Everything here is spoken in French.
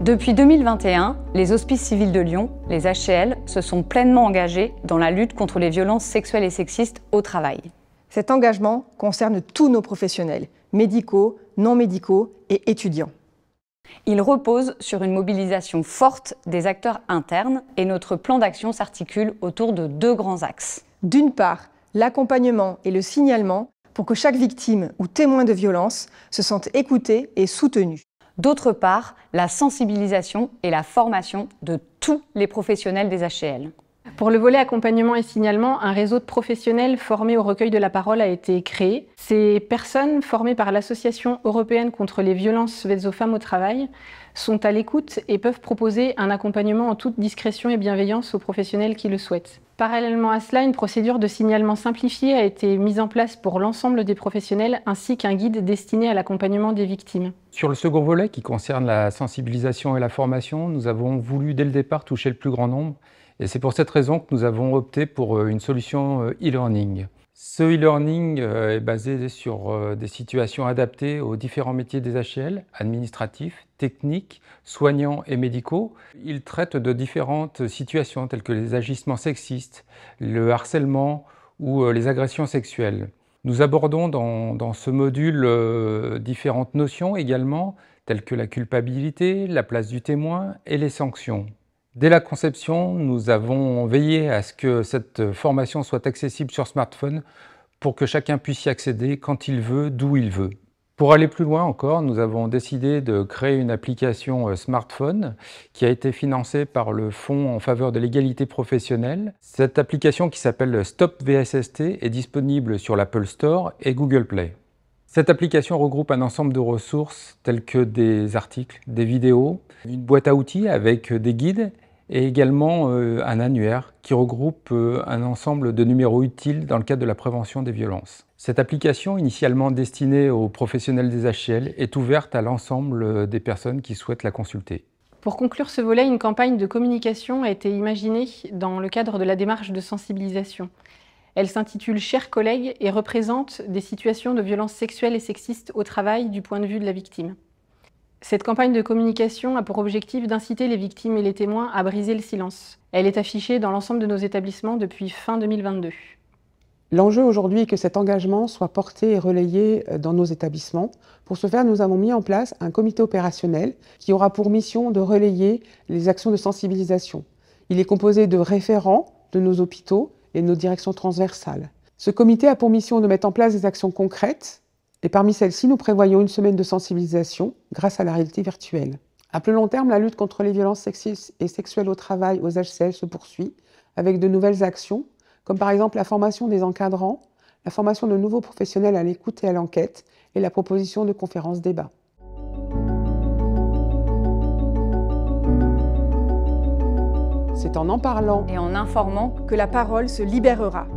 Depuis 2021, les Hospices civils de Lyon, les HCL, se sont pleinement engagés dans la lutte contre les violences sexuelles et sexistes au travail. Cet engagement concerne tous nos professionnels, médicaux, non médicaux et étudiants. Il repose sur une mobilisation forte des acteurs internes et notre plan d'action s'articule autour de deux grands axes. D'une part, l'accompagnement et le signalement pour que chaque victime ou témoin de violence se sente écoutée et soutenue. D'autre part, la sensibilisation et la formation de tous les professionnels des HCL. Pour le volet accompagnement et signalement, un réseau de professionnels formés au recueil de la parole a été créé. Ces personnes, formées par l'Association européenne contre les violences faites aux femmes au travail, sont à l'écoute et peuvent proposer un accompagnement en toute discrétion et bienveillance aux professionnels qui le souhaitent. Parallèlement à cela, une procédure de signalement simplifiée a été mise en place pour l'ensemble des professionnels ainsi qu'un guide destiné à l'accompagnement des victimes. Sur le second volet qui concerne la sensibilisation et la formation, nous avons voulu dès le départ toucher le plus grand nombre et c'est pour cette raison que nous avons opté pour euh, une solution euh, e-learning. Ce e-learning euh, est basé sur euh, des situations adaptées aux différents métiers des HL, administratifs, techniques, soignants et médicaux. Il traite de différentes situations telles que les agissements sexistes, le harcèlement ou euh, les agressions sexuelles. Nous abordons dans, dans ce module différentes notions également, telles que la culpabilité, la place du témoin et les sanctions. Dès la conception, nous avons veillé à ce que cette formation soit accessible sur smartphone pour que chacun puisse y accéder quand il veut, d'où il veut. Pour aller plus loin encore, nous avons décidé de créer une application euh, smartphone qui a été financée par le Fonds en faveur de l'égalité professionnelle. Cette application qui s'appelle Stop VSST est disponible sur l'Apple Store et Google Play. Cette application regroupe un ensemble de ressources telles que des articles, des vidéos, une boîte à outils avec des guides et également euh, un annuaire qui regroupe euh, un ensemble de numéros utiles dans le cadre de la prévention des violences. Cette application, initialement destinée aux professionnels des HCL, est ouverte à l'ensemble euh, des personnes qui souhaitent la consulter. Pour conclure ce volet, une campagne de communication a été imaginée dans le cadre de la démarche de sensibilisation. Elle s'intitule Chers collègues et représente des situations de violences sexuelles et sexistes au travail du point de vue de la victime. Cette campagne de communication a pour objectif d'inciter les victimes et les témoins à briser le silence. Elle est affichée dans l'ensemble de nos établissements depuis fin 2022. L'enjeu aujourd'hui est que cet engagement soit porté et relayé euh, dans nos établissements. Pour ce faire, nous avons mis en place un comité opérationnel qui aura pour mission de relayer les actions de sensibilisation. Il est composé de référents de nos hôpitaux et de nos directions transversales. Ce comité a pour mission de mettre en place des actions concrètes et parmi celles-ci, nous prévoyons une semaine de sensibilisation grâce à la réalité virtuelle. À plus long terme, la lutte contre les violences sexistes et sexuelles au travail aux HCL se poursuit avec de nouvelles actions, comme par exemple la formation des encadrants, la formation de nouveaux professionnels à l'écoute et à l'enquête et la proposition de conférences débats. C'est en en parlant et en informant que la parole se libérera.